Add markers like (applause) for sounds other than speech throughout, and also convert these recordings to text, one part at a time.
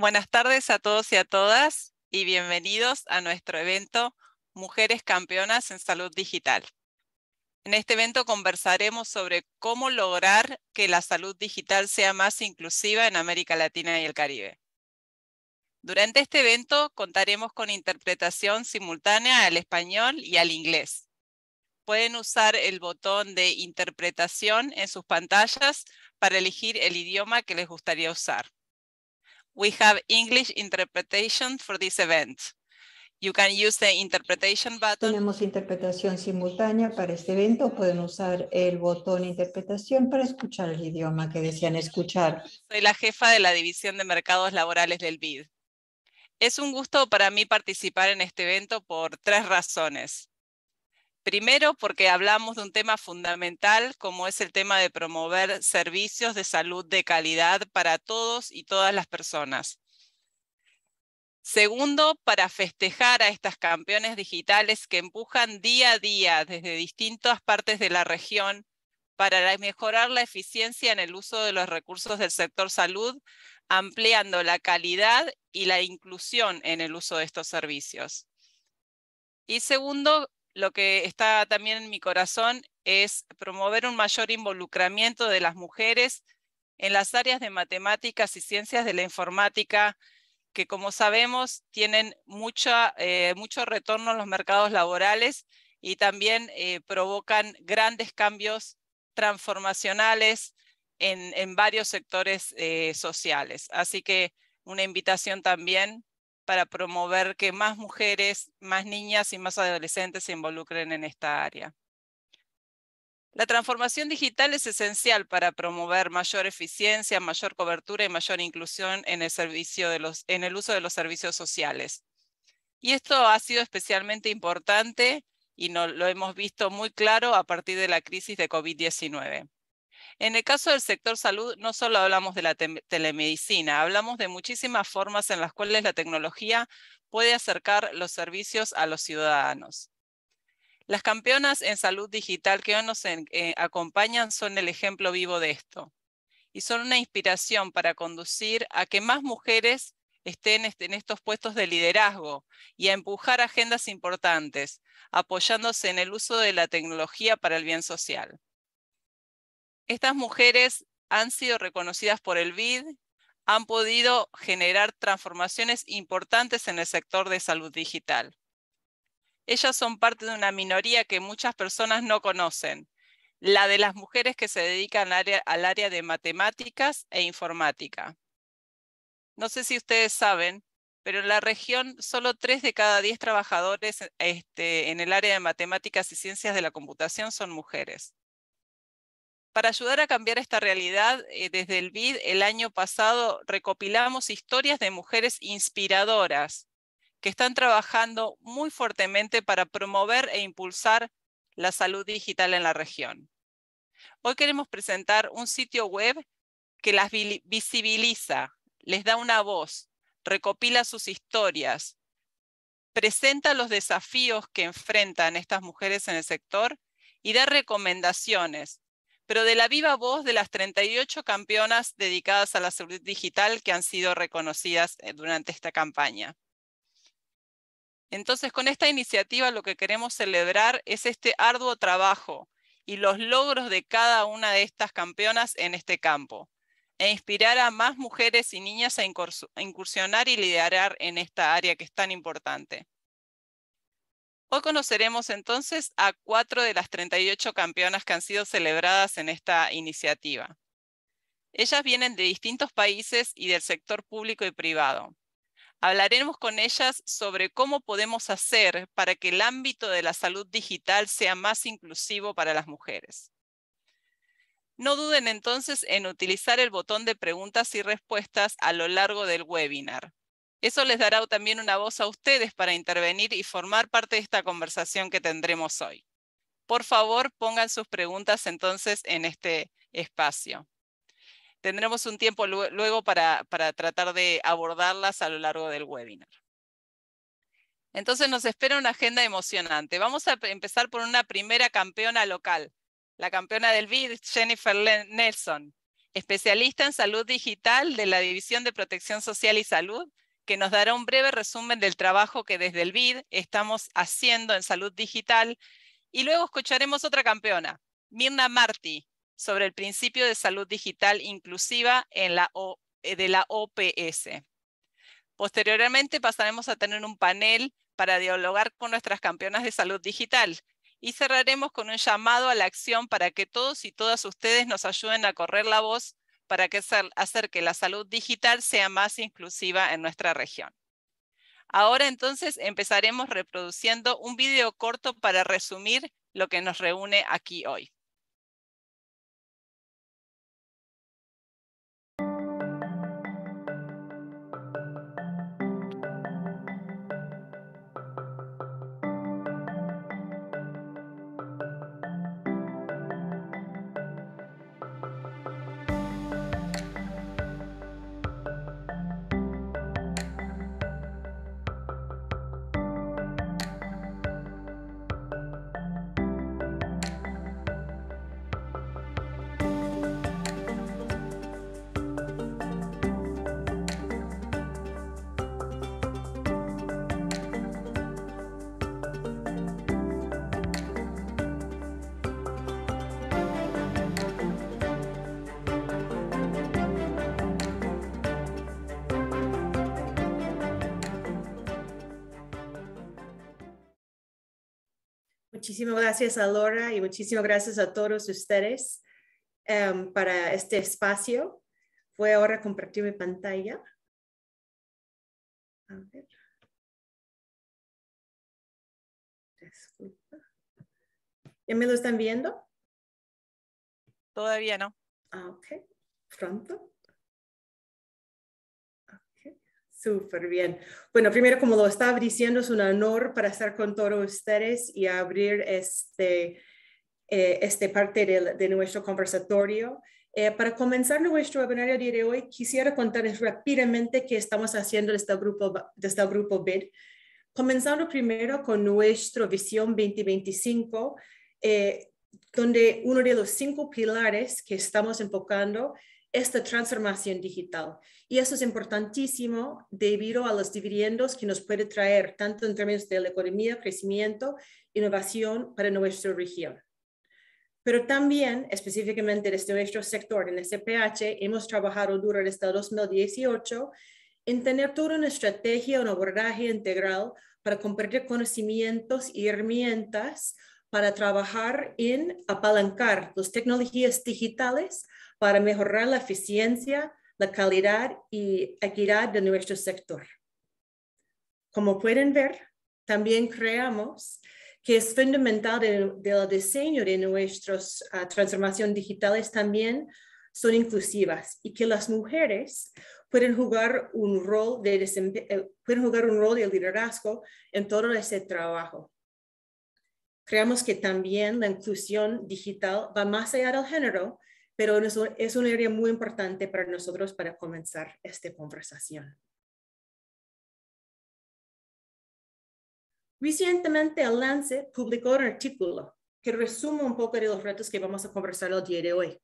Buenas tardes a todos y a todas y bienvenidos a nuestro evento Mujeres Campeonas en Salud Digital. En este evento conversaremos sobre cómo lograr que la salud digital sea más inclusiva en América Latina y el Caribe. Durante este evento contaremos con interpretación simultánea al español y al inglés. Pueden usar el botón de interpretación en sus pantallas para elegir el idioma que les gustaría usar we have English interpretation for this event. You can use the interpretation button. Tenemos interpretación simultánea para este evento. Pueden usar el botón interpretación para escuchar el idioma que desean escuchar. Soy la jefa de la División de Mercados Laborales del BID. Es un gusto para mí participar en este evento por tres razones. Primero, porque hablamos de un tema fundamental como es el tema de promover servicios de salud de calidad para todos y todas las personas. Segundo, para festejar a estas campeones digitales que empujan día a día desde distintas partes de la región para mejorar la eficiencia en el uso de los recursos del sector salud, ampliando la calidad y la inclusión en el uso de estos servicios. Y segundo, lo que está también en mi corazón es promover un mayor involucramiento de las mujeres en las áreas de matemáticas y ciencias de la informática, que como sabemos tienen mucha, eh, mucho retorno en los mercados laborales y también eh, provocan grandes cambios transformacionales en, varios sectores eh, sociales. Así que una invitación también para promover que más mujeres, más niñas y más adolescentes se involucren en esta área. La transformación digital es esencial para promover mayor eficiencia, mayor cobertura y mayor inclusión en el, en el uso de los servicios sociales. Y esto ha sido especialmente importante y no, lo hemos visto muy claro a partir de la crisis de COVID-19. En el caso del sector salud, no solo hablamos de la telemedicina, hablamos de muchísimas formas en las cuales la tecnología puede acercar los servicios a los ciudadanos. Las campeonas en salud digital que hoy nos eh, acompañan son el ejemplo vivo de esto y son una inspiración para conducir a que más mujeres estén en estos puestos de liderazgo y a empujar agendas importantes, apoyándose en el uso de la tecnología para el bien social. Estas mujeres han sido reconocidas por el BID, han podido generar transformaciones importantes en el sector de salud digital. Ellas son parte de una minoría que muchas personas no conocen, la de las mujeres que se dedican al área, de matemáticas e informática. No sé si ustedes saben, pero en la región solo 3 de cada 10 trabajadores este, en el área de matemáticas y ciencias de la computación son mujeres. Para ayudar a cambiar esta realidad, eh, desde el BID el año pasado recopilamos historias de mujeres inspiradoras que están trabajando muy fuertemente para promover e impulsar la salud digital en la región. Hoy queremos presentar un sitio web que las visibiliza, les da una voz, recopila sus historias, presenta los desafíos que enfrentan estas mujeres en el sector y da recomendaciones pero de la viva voz de las 38 campeonas dedicadas a la salud digital que han sido reconocidas eh, durante esta campaña. Entonces, con esta iniciativa lo que queremos celebrar es este arduo trabajo y los logros de cada una de estas campeonas en este campo, e inspirar a más mujeres y niñas a incursionar y liderar en esta área que es tan importante. Hoy conoceremos entonces a cuatro de las 38 campeonas que han sido celebradas en esta iniciativa. Ellas vienen de distintos países y del sector público y privado. Hablaremos con ellas sobre cómo podemos hacer para que el ámbito de la salud digital sea más inclusivo para las mujeres. No duden entonces en utilizar el botón de preguntas y respuestas a lo largo del webinar. Eso les dará también una voz a ustedes para intervenir y formar parte de esta conversación que tendremos hoy. Por favor, pongan sus preguntas entonces en este espacio. Tendremos un tiempo luego para, tratar de abordarlas a lo largo del webinar. Entonces nos espera una agenda emocionante. Vamos a empezar por una primera campeona local, la campeona del BID, Jennifer Nelson, especialista en salud digital de la División de Protección Social y Salud que nos dará un breve resumen del trabajo que desde el BID estamos haciendo en salud digital y luego escucharemos otra campeona, Mirna Marti, sobre el principio de salud digital inclusiva en la eh, de la OPS. Posteriormente pasaremos a tener un panel para dialogar con nuestras campeonas de salud digital y cerraremos con un llamado a la acción para que todos y todas ustedes nos ayuden a correr la voz para hacer que la salud digital sea más inclusiva en nuestra región. Ahora entonces empezaremos reproduciendo un video corto para resumir lo que nos reúne aquí hoy. muchísimas gracias a Laura y muchísimas gracias a todos ustedes em, para este espacio. Fue ahora compartir mi pantalla. A ver. ¿Ya me lo están viendo? Todavía no. Ah, ok. Pronto. Súper bien. Bueno, primero, como lo estaba diciendo, es un honor para estar con todos ustedes y abrir este, eh, este parte de, nuestro conversatorio. Eh, para comenzar nuestro webinario de hoy, quisiera contarles rápidamente qué estamos haciendo desde el este grupo, de este grupo BID. Comenzando primero con nuestra visión 2025, eh, donde uno de los cinco pilares que estamos enfocando es la transformación digital. Y eso es importantísimo debido a los dividendos que nos puede traer, tanto en términos de la economía, crecimiento, innovación para nuestra región. Pero también, específicamente desde nuestro sector en SPH, hemos trabajado duro desde 2018 en tener toda una estrategia, un abordaje integral para compartir conocimientos y herramientas para trabajar en apalancar las tecnologías digitales para mejorar la eficiencia, la calidad y equidad de nuestro sector. Como pueden ver, también creamos que es fundamental del diseño de nuestras ah, transformaciones digitales también son inclusivas y que las mujeres pueden jugar un rol de, eh, pueden jugar un rol de liderazgo en todo ese trabajo. Creamos que también la inclusión digital va más allá del género pero es un área muy importante para nosotros para comenzar esta conversación. Recientemente, el publicó un artículo que resume un poco de los retos que vamos a conversar el día de hoy.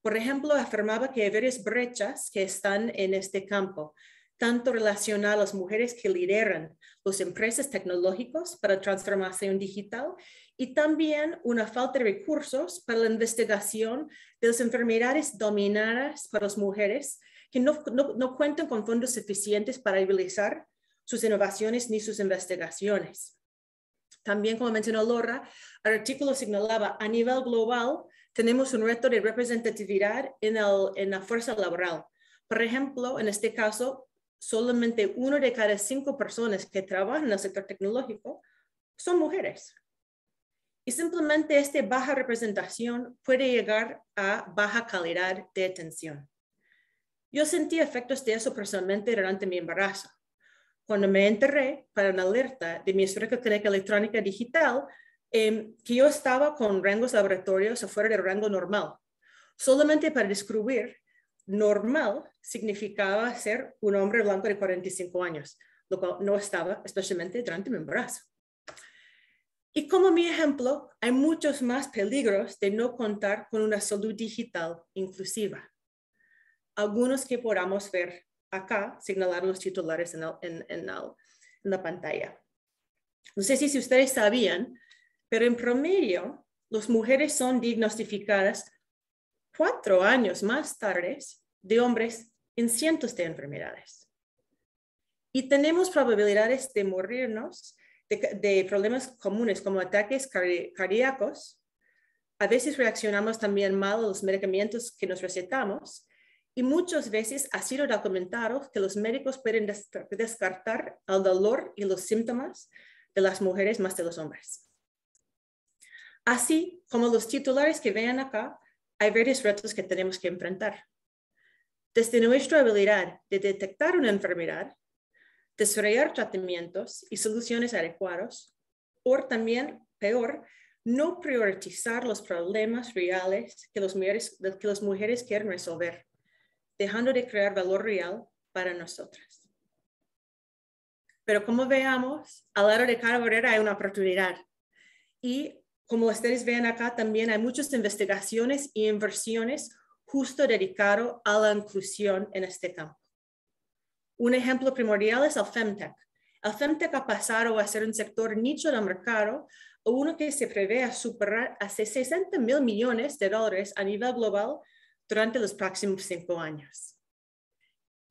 Por ejemplo, afirmaba que hay varias brechas que están en este campo, tanto relacionadas a las mujeres que lideran las empresas tecnológicas para transformación digital y también una falta de recursos para la investigación de las enfermedades dominadas por las mujeres que no, cuentan con fondos suficientes para realizar sus innovaciones ni sus investigaciones. También, como mencionó Laura, el artículo señalaba, a nivel global tenemos un reto de representatividad en, en la fuerza laboral. Por ejemplo, en este caso, solamente uno de cada cinco personas que trabajan en el sector tecnológico son mujeres. Y simplemente esta baja representación puede llegar a baja calidad de atención. Yo sentí efectos de eso personalmente durante mi embarazo. Cuando me enterré para una alerta de mi historia clínica electrónica digital, em, que yo estaba con rangos laboratorios afuera del rango normal. Solamente para describir, normal significaba ser un hombre blanco de 45 años, lo cual no estaba, especialmente durante mi embarazo. Y como mi ejemplo, hay muchos más peligros de no contar con una salud digital inclusiva. Algunos que podamos ver acá, señalar los titulares en, en la pantalla. No sé si ustedes sabían, pero en promedio, las mujeres son diagnosticadas cuatro años más tarde de hombres en cientos de enfermedades. Y tenemos probabilidades de morirnos de, problemas comunes como ataques cardíacos, a veces reaccionamos también mal a los medicamentos que nos recetamos y muchas veces ha sido documentado que los médicos pueden descartar el dolor y los síntomas de las mujeres más de los hombres. Así como los titulares que vean acá, hay varios retos que tenemos que enfrentar. Desde nuestra habilidad de detectar una enfermedad, desarrollar tratamientos y soluciones adecuados, o también, peor, no priorizar los problemas reales que, los mujeres, que las mujeres quieren resolver, dejando de crear valor real para nosotras. Pero como veamos, al lado de cada hay una oportunidad. Y como ustedes ven acá, también hay muchas investigaciones y inversiones justo dedicado a la inclusión en este campo. Un ejemplo primordial es el femtech. El femtech ha pasado a ser un sector nicho de mercado, o uno que se prevé a superar hasta 60 mil millones de dólares a nivel global durante los próximos cinco años.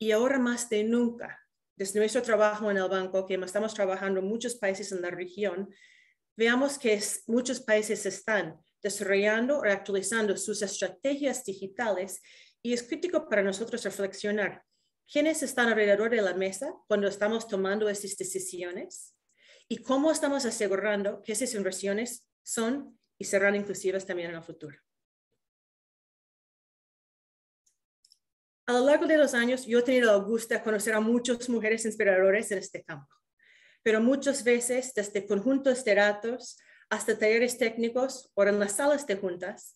Y ahora más de nunca, desde nuestro trabajo en el banco, que estamos trabajando en muchos países en la región, veamos que muchos países están desarrollando o actualizando sus estrategias digitales y es crítico para nosotros reflexionar quiénes están alrededor de la mesa cuando estamos tomando estas decisiones y cómo estamos asegurando que esas inversiones son y serán inclusivas también en el futuro. A lo largo de los años, yo he tenido la gusto de conocer a muchas mujeres inspiradoras en este campo, pero muchas veces, desde conjuntos de este datos hasta talleres técnicos o en las salas de juntas,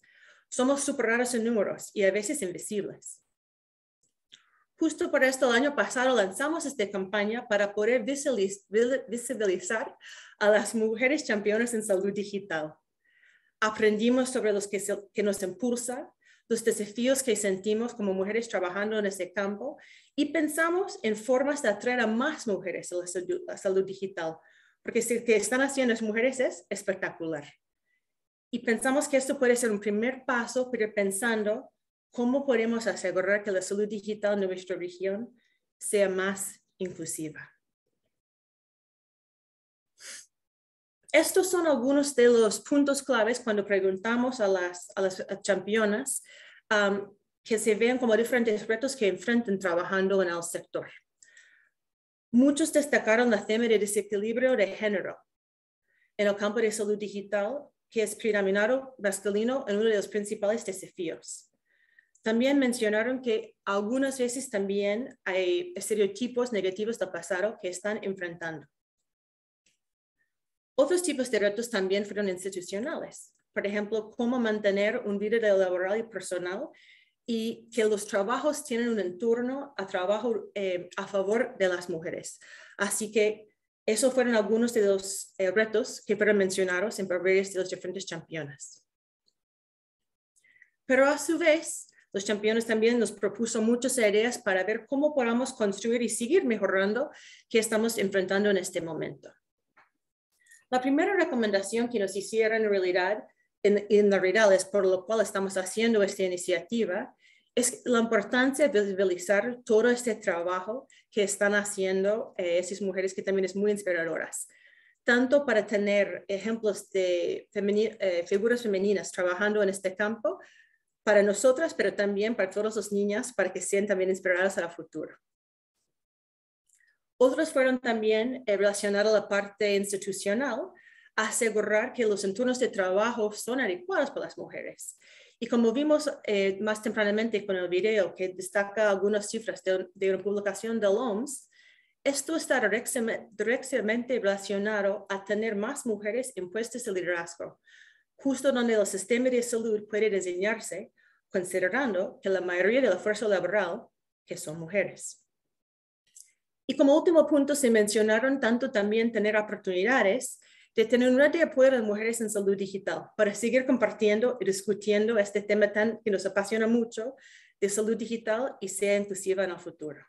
somos superados en números y a veces invisibles. Justo por esto, el año pasado lanzamos esta campaña para poder visibilizar a las mujeres campeonas en salud digital. Aprendimos sobre los que, nos impulsan los desafíos que sentimos como mujeres trabajando en este campo y pensamos en formas de atraer a más mujeres a la salud, salud digital, porque lo que están haciendo las mujeres es espectacular. Y pensamos que esto puede ser un primer paso, pero pensando ¿Cómo podemos asegurar que la salud digital en nuestra región sea más inclusiva? Estos son algunos de los puntos claves cuando preguntamos a las, a las um, que se vean como diferentes retos que enfrentan trabajando en el sector. Muchos destacaron la tema de desequilibrio de género en el campo de salud digital, que es predominado masculino en uno de los principales desafíos. También mencionaron que algunas veces también hay estereotipos negativos del pasado que están enfrentando. Otros tipos de retos también fueron institucionales. Por ejemplo, cómo mantener un líder laboral y personal y que los trabajos tienen un entorno a trabajo eh, a favor de las mujeres. Así que esos fueron algunos de los eh, retos que fueron mencionados en varias de los diferentes campeonas. Pero a su vez, los campeones también nos propuso muchas ideas para ver cómo podamos construir y seguir mejorando que estamos enfrentando en este momento. La primera recomendación que nos hicieron en realidad, en, la realidad es por lo cual estamos haciendo esta iniciativa, es la importancia de visibilizar todo este trabajo que están haciendo eh, esas mujeres que también es muy inspiradoras tanto para tener ejemplos de eh, figuras femeninas trabajando en este campo, para nosotras, pero también para todas las niñas, para que sean también inspiradas a la futuro. Otros fueron también eh, relacionados a la parte institucional, asegurar que los entornos de trabajo son adecuados para las mujeres. Y como vimos eh, más tempranamente con el video que destaca algunas cifras de, una publicación la OMS, esto está directamente relacionado a tener más mujeres en puestos de liderazgo, justo donde el sistema de salud puede diseñarse, considerando que la mayoría de la fuerza laboral que son mujeres. Y como último punto, se mencionaron tanto también tener oportunidades de tener un red de apoyo a mujeres en salud digital para seguir compartiendo y discutiendo este tema tan que nos apasiona mucho de salud digital y sea inclusiva en el futuro.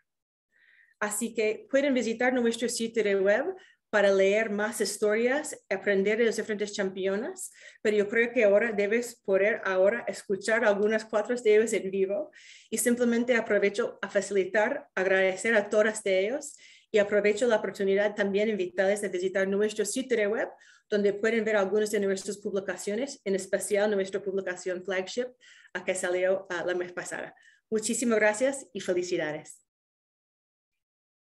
Así que pueden visitar nuestro sitio web para leer más historias, aprender de los diferentes campeonas, pero yo creo que ahora debes poder ahora escuchar algunas cuatro de ellos en vivo y simplemente aprovecho a facilitar, agradecer a todas de ellos y aprovecho la oportunidad también invitarles a visitar nuestro sitio web donde pueden ver algunas de nuestras publicaciones, en especial nuestra publicación flagship a que salió ah, la mes pasada. Muchísimas gracias y felicidades.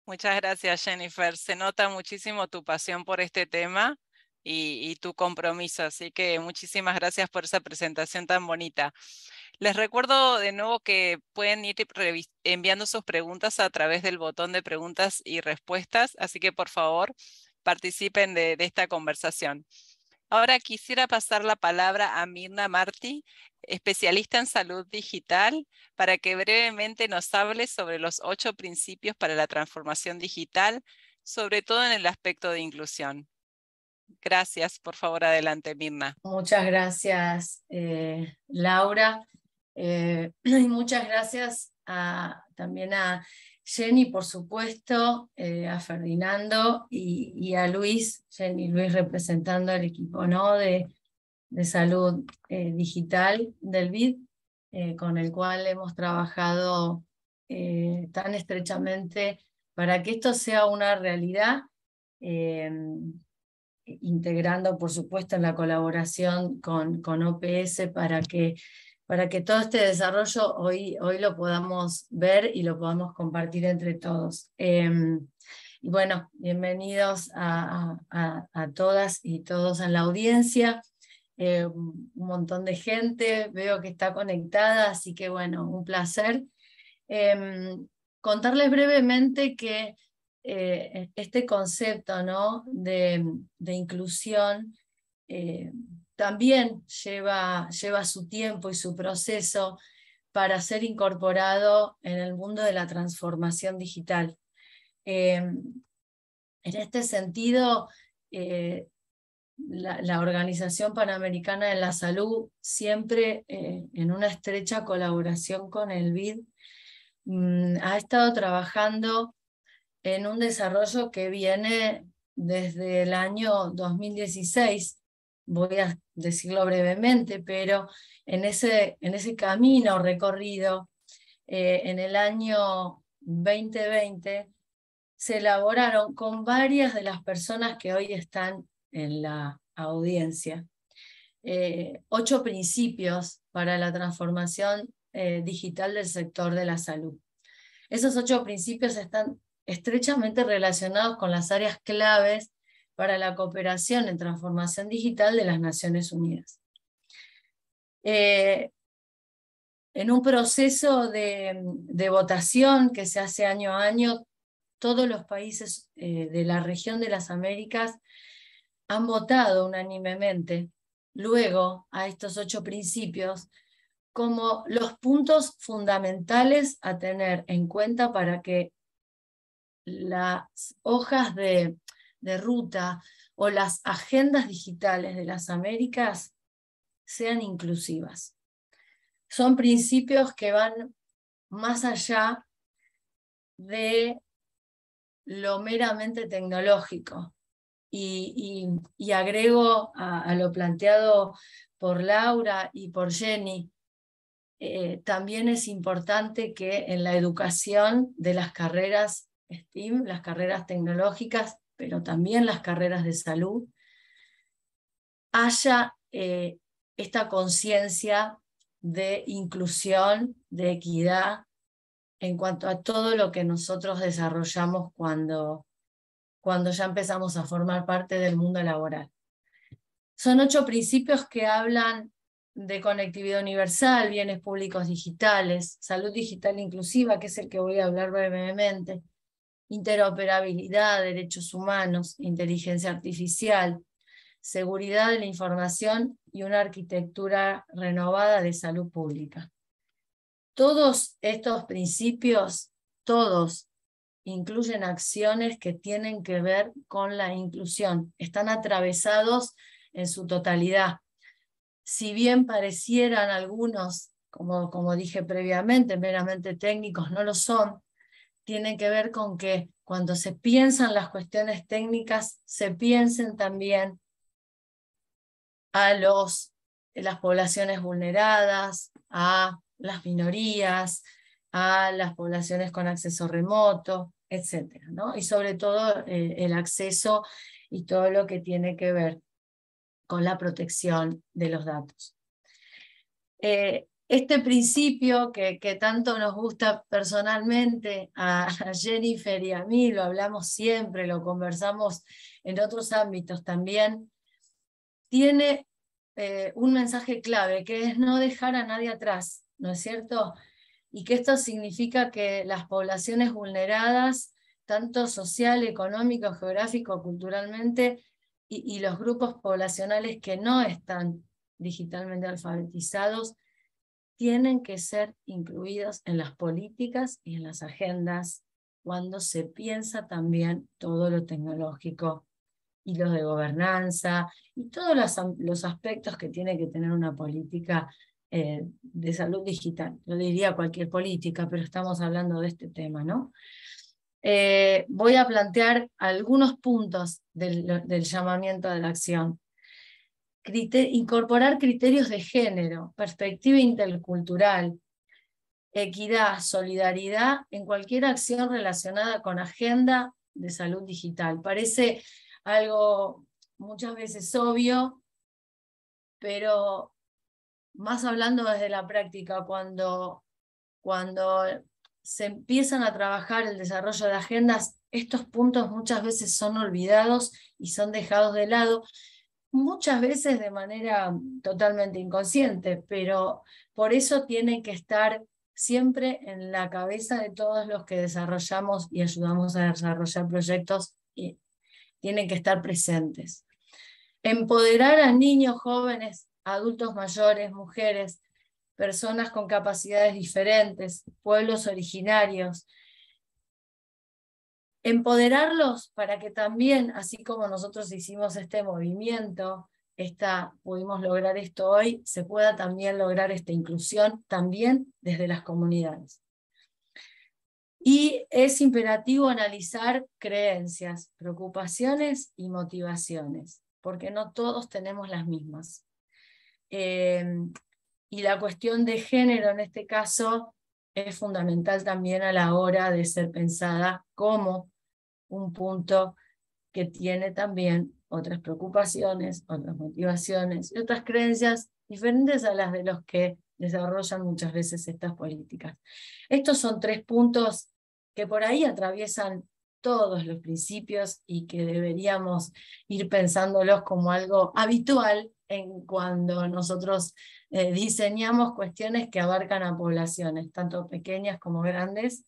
Muchas gracias, Jennifer. Se nota muchísimo tu pasión por este tema y, tu compromiso, así que muchísimas gracias por esa presentación tan bonita. Les recuerdo de nuevo que pueden ir enviando sus preguntas a través del botón de preguntas y respuestas, así que por favor participen de esta conversación. Ahora quisiera pasar la palabra a Mirna Marti, especialista en salud digital, para que brevemente nos hable sobre los ocho principios para la transformación digital, sobre todo en el aspecto de inclusión. Gracias, por favor, adelante, Mirna. Muchas gracias, eh, Laura. Eh, (clears throat) muchas gracias también a Jenny, por supuesto, eh, a Ferdinando y, a Luis, Jenny Luis representando al equipo ¿no? de, salud eh, digital del BID, eh, con el cual hemos trabajado tan estrechamente para que esto sea una realidad, em, integrando, por supuesto, en la colaboración con, con OPS para que para que todo este desarrollo hoy, hoy lo podamos ver y lo podamos compartir entre todos. Em, y bueno, bienvenidos a, todas y todos en la audiencia. Em, un montón de gente, veo que está conectada, así que bueno, un placer. Em, contarles brevemente que eh, este concepto ¿no? de, inclusión eh, también lleva, lleva su tiempo y su proceso para ser incorporado en el mundo de la transformación digital. Eh, en este sentido, eh, la, Organización Panamericana de la Salud, siempre eh, en una estrecha colaboración con el BID, mm, ha estado trabajando en un desarrollo que viene desde el año 2016 voy a decirlo brevemente, pero en ese, en ese camino recorrido, eh, en el año 2020, se elaboraron con varias de las personas que hoy están en la audiencia. Eh, ocho principios para la transformación eh, digital del sector de la salud. Esos ocho principios están estrechamente relacionados con las áreas claves para la cooperación en transformación digital de las Naciones Unidas. Eh, en un proceso de, votación que se hace año a año, todos los países eh, de la región de las Américas han votado unánimemente luego a estos ocho principios como los puntos fundamentales a tener en cuenta para que las hojas de de ruta o las agendas digitales de las Américas sean inclusivas. Son principios que van más allá de lo meramente tecnológico. Y, agrego a, lo planteado por Laura y por Jenny, eh, también es importante que en la educación de las carreras STEAM, las carreras tecnológicas, pero también las carreras de salud, haya eh, esta conciencia de inclusión, de equidad en cuanto a todo lo que nosotros desarrollamos cuando, cuando ya empezamos a formar parte del mundo laboral. Son ocho principios que hablan de conectividad universal, bienes públicos digitales, salud digital inclusiva, que es el que voy a hablar brevemente, interoperabilidad, derechos humanos, inteligencia artificial, seguridad de la información y una arquitectura renovada de salud pública. Todos estos principios, todos, incluyen acciones que tienen que ver con la inclusión, están atravesados en su totalidad. Si bien parecieran algunos, como, como dije previamente, meramente técnicos, no lo son, tiene que ver con que cuando se piensan las cuestiones técnicas, se piensen también a los, eh, las poblaciones vulneradas, a las minorías, a las poblaciones con acceso remoto, etc. ¿no? Y sobre todo eh, el acceso y todo lo que tiene que ver con la protección de los datos. Eh, este principio que, que, tanto nos gusta personalmente a, Jennifer y a mí, lo hablamos siempre, lo conversamos en otros ámbitos también, tiene eh, un mensaje clave, que es no dejar a nadie atrás, ¿no es cierto? Y que esto significa que las poblaciones vulneradas, tanto social, económico, geográfico, culturalmente, y los grupos poblacionales que no están digitalmente alfabetizados, tienen que ser incluidos en las políticas y en las agendas cuando se piensa también todo lo tecnológico y lo de gobernanza y todos los, aspectos que tiene que tener una política eh, de salud digital. Yo diría cualquier política, pero estamos hablando de este tema, ¿no? Eh, voy a plantear algunos puntos del, del llamamiento a la acción incorporar criterios de género, perspectiva intercultural, equidad, solidaridad en cualquier acción relacionada con agenda de salud digital. Parece algo muchas veces obvio, pero más hablando desde la práctica, cuando, cuando se empiezan a trabajar el desarrollo de agendas, estos puntos muchas veces son olvidados y son dejados de lado muchas veces de manera totalmente inconsciente, pero por eso tienen que estar siempre en la cabeza de todos los que desarrollamos y ayudamos a desarrollar proyectos, y tienen que estar presentes. Empoderar a niños, jóvenes, adultos mayores, mujeres, personas con capacidades diferentes, pueblos originarios, empoderarlos para que también, así como nosotros hicimos este movimiento, esta, pudimos lograr esto hoy, se pueda también lograr esta inclusión también desde las comunidades. Y es imperativo analizar creencias, preocupaciones y motivaciones, porque no todos tenemos las mismas. Em, y la cuestión de género en este caso es fundamental también a la hora de ser pensada como un punto que tiene también otras preocupaciones, otras motivaciones y otras creencias diferentes a las de los que desarrollan muchas veces estas políticas. Estos son tres puntos que por ahí atraviesan todos los principios y que deberíamos ir pensándolos como algo habitual en cuando nosotros eh, diseñamos cuestiones que abarcan a poblaciones, tanto pequeñas como grandes.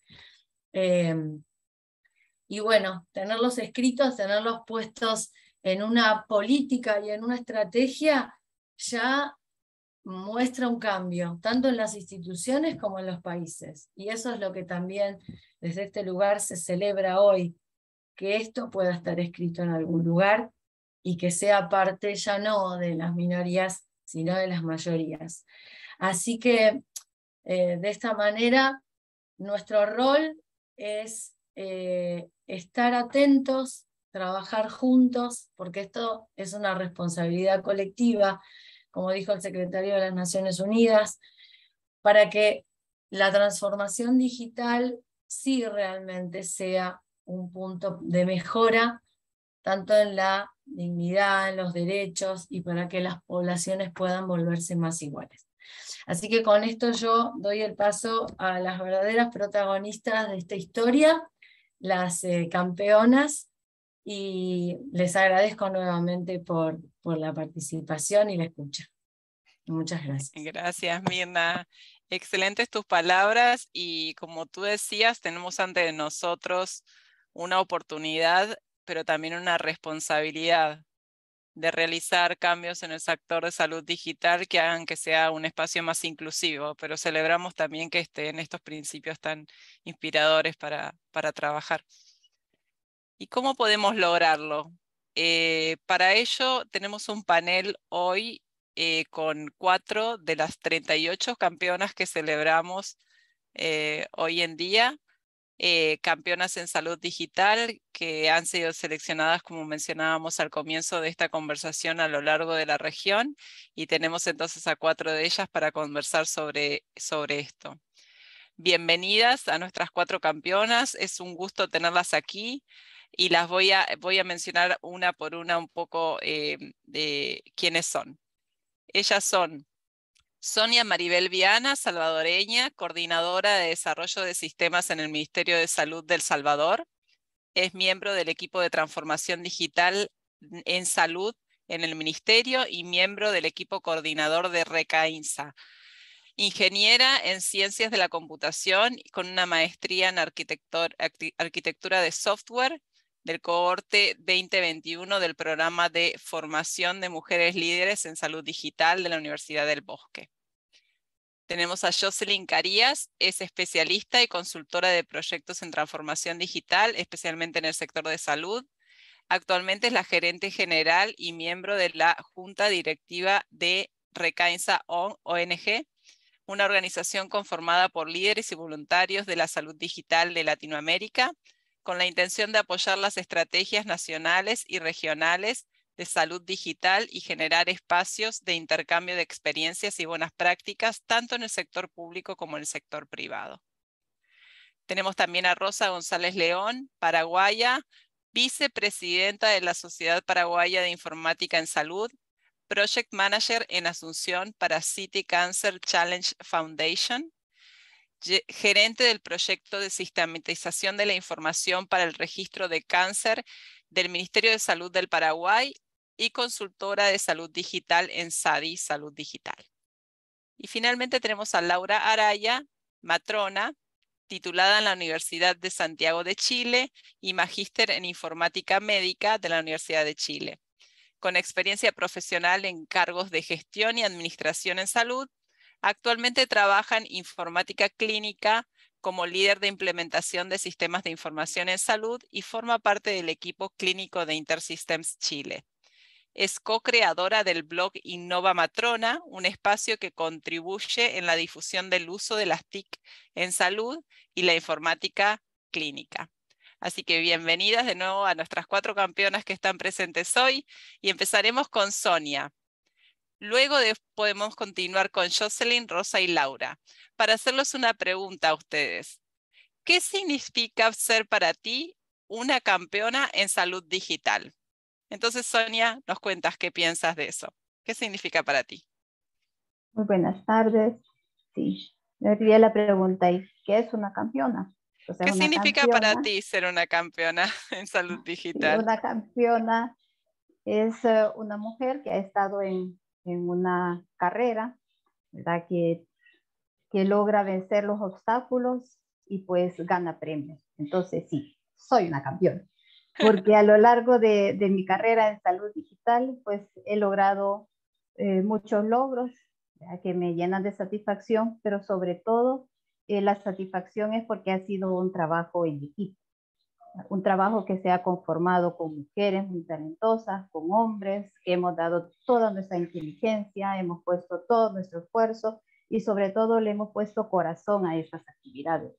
Eh, y bueno, tenerlos escritos, tenerlos puestos en una política y en una estrategia ya muestra un cambio, tanto en las instituciones como en los países. Y eso es lo que también desde este lugar se celebra hoy, que esto pueda estar escrito en algún lugar y que sea parte ya no de las minorías, sino de las mayorías. Así que eh, de esta manera, nuestro rol es eh, estar atentos, trabajar juntos, porque esto es una responsabilidad colectiva, como dijo el secretario de las Naciones Unidas, para que la transformación digital sí realmente sea un punto de mejora, tanto en la dignidad, en los derechos y para que las poblaciones puedan volverse más iguales. Así que con esto yo doy el paso a las verdaderas protagonistas de esta historia las eh, campeonas y les agradezco nuevamente por, por la participación y la escucha. Muchas gracias. Gracias, Mirna. Excelentes tus palabras y como tú decías, tenemos ante nosotros una oportunidad, pero también una responsabilidad de realizar cambios en el sector de salud digital que hagan que sea un espacio más inclusivo, pero celebramos también que estén estos principios tan inspiradores para, para trabajar. ¿Y cómo podemos lograrlo? Eh, para ello tenemos un panel hoy eh, con cuatro de las 38 campeonas que celebramos eh, hoy en día eh, campeonas en salud digital que han sido seleccionadas, como mencionábamos al comienzo de esta conversación, a lo largo de la región y tenemos entonces a cuatro de ellas para conversar sobre, sobre esto. Bienvenidas a nuestras cuatro campeonas, es un gusto tenerlas aquí y las voy a, voy a mencionar una por una un poco eh, de quiénes son. Ellas son Sonia Maribel Viana, salvadoreña, coordinadora de desarrollo de sistemas en el Ministerio de Salud del Salvador. Es miembro del equipo de transformación digital en salud en el ministerio y miembro del equipo coordinador de RECAINSA. Ingeniera en ciencias de la computación con una maestría en arquitectura de software del cohorte 2021 del programa de formación de mujeres líderes en salud digital de la Universidad del Bosque. Tenemos a Jocelyn Carías, es especialista y consultora de proyectos en transformación digital, especialmente en el sector de salud. Actualmente es la gerente general y miembro de la junta directiva de Recaenza ONG, una organización conformada por líderes y voluntarios de la salud digital de Latinoamérica, con la intención de apoyar las estrategias nacionales y regionales de salud digital y generar espacios de intercambio de experiencias y buenas prácticas, tanto en el sector público como en el sector privado. Tenemos también a Rosa González León, paraguaya, vicepresidenta de la Sociedad Paraguaya de Informática en Salud, Project Manager en Asunción para City Cancer Challenge Foundation, gerente del proyecto de sistematización de la información para el registro de cáncer del Ministerio de Salud del Paraguay y consultora de salud digital en SADI Salud Digital. Y finalmente tenemos a Laura Araya, matrona, titulada en la Universidad de Santiago de Chile y magíster en informática médica de la Universidad de Chile, con experiencia profesional en cargos de gestión y administración en salud Actualmente trabaja en informática clínica como líder de implementación de sistemas de información en salud y forma parte del equipo clínico de Intersystems Chile. Es co-creadora del blog Innova Matrona, un espacio que contribuye en la difusión del uso de las TIC en salud y la informática clínica. Así que bienvenidas de nuevo a nuestras cuatro campeonas que están presentes hoy y empezaremos con Sonia. Luego podemos continuar con Jocelyn, Rosa y Laura para hacerles una pregunta a ustedes. ¿Qué significa ser para ti una campeona en salud digital? Entonces, Sonia, nos cuentas qué piensas de eso. ¿Qué significa para ti? Muy buenas tardes. Sí, me diría la pregunta. ¿Y qué es una campeona? ¿Qué significa para ti ser una campeona (laughs) en salud digital? Una campeona es eh, una mujer que ha estado en en una carrera, ¿verdad? Que, que logra vencer los obstáculos y pues gana premios. Entonces sí, soy una campeona, porque a lo largo de, mi carrera en salud digital, pues he logrado eh, muchos logros que me llenan de satisfacción, pero sobre todo eh, la satisfacción es porque ha sido un trabajo en equipo un trabajo que se ha conformado con mujeres muy talentosas, con hombres, que hemos dado toda nuestra inteligencia, hemos puesto todo nuestro esfuerzo y sobre todo le hemos puesto corazón a estas actividades.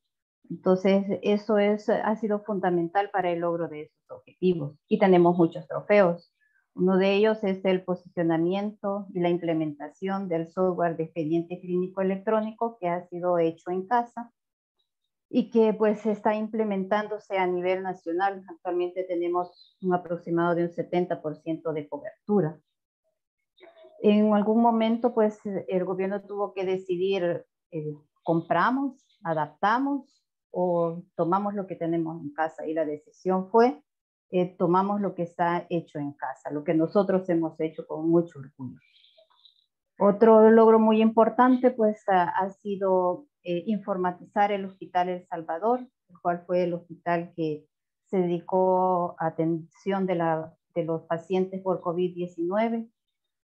Entonces, eso es, ha sido fundamental para el logro de esos objetivos. Y tenemos muchos trofeos. Uno de ellos es el posicionamiento y la implementación del software de expediente clínico electrónico que ha sido hecho en casa y que pues está implementándose a nivel nacional. Actualmente tenemos un aproximado de un 70% de cobertura. En algún momento pues el gobierno tuvo que decidir eh, compramos, adaptamos o tomamos lo que tenemos en casa y la decisión fue eh, tomamos lo que está hecho en casa, lo que nosotros hemos hecho con mucho orgullo. Otro logro muy importante pues ha sido eh, informatizar el Hospital El Salvador, el cual fue el hospital que se dedicó a atención de, los pacientes por COVID-19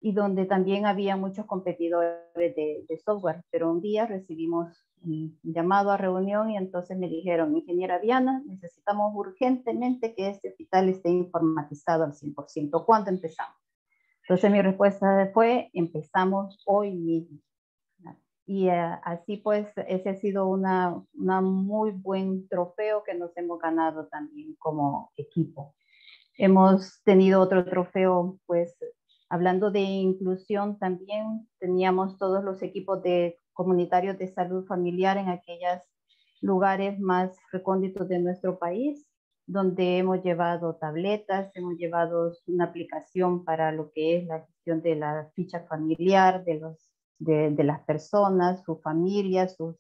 y donde también había muchos competidores de, software, pero un día recibimos un llamado a reunión y entonces me dijeron, ingeniera viana necesitamos urgentemente que este hospital esté informatizado al 100%. ¿Cuándo empezamos? Entonces mi respuesta fue, empezamos hoy mismo. Y eh, así pues, ese ha sido un muy buen trofeo que nos hemos ganado también como equipo. Hemos tenido otro trofeo, pues, hablando de inclusión también, teníamos todos los equipos de comunitarios de salud familiar en aquellos lugares más recónditos de nuestro país, donde hemos llevado tabletas, hemos llevado una aplicación para lo que es la gestión de la ficha familiar, de los de, las personas, sus familias, sus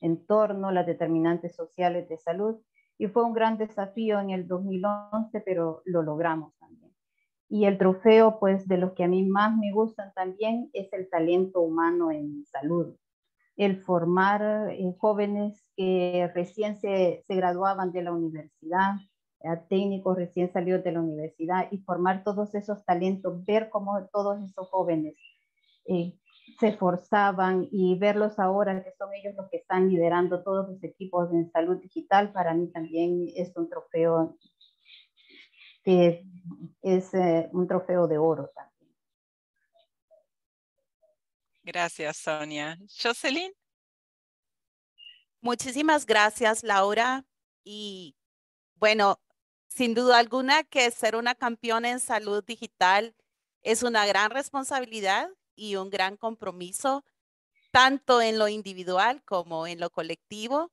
entornos, las determinantes sociales de salud. Y fue un gran desafío en el 2011, pero lo logramos también. Y el trofeo, pues, de los que a mí más me gustan también es el talento humano en salud. El formar eh, jóvenes que recién se, graduaban de la universidad, técnicos recién salidos de la universidad y formar todos esos talentos, ver cómo todos esos jóvenes eh, se forzaban y verlos ahora que son ellos los que están liderando todos los equipos en salud digital, para mí también es un trofeo que es eh, un trofeo de oro también. Gracias, Sonia. Jocelyn. Muchísimas gracias, Laura. Y bueno, sin duda alguna que ser una campeona en salud digital es una gran responsabilidad y un gran compromiso, tanto en lo individual como en lo colectivo.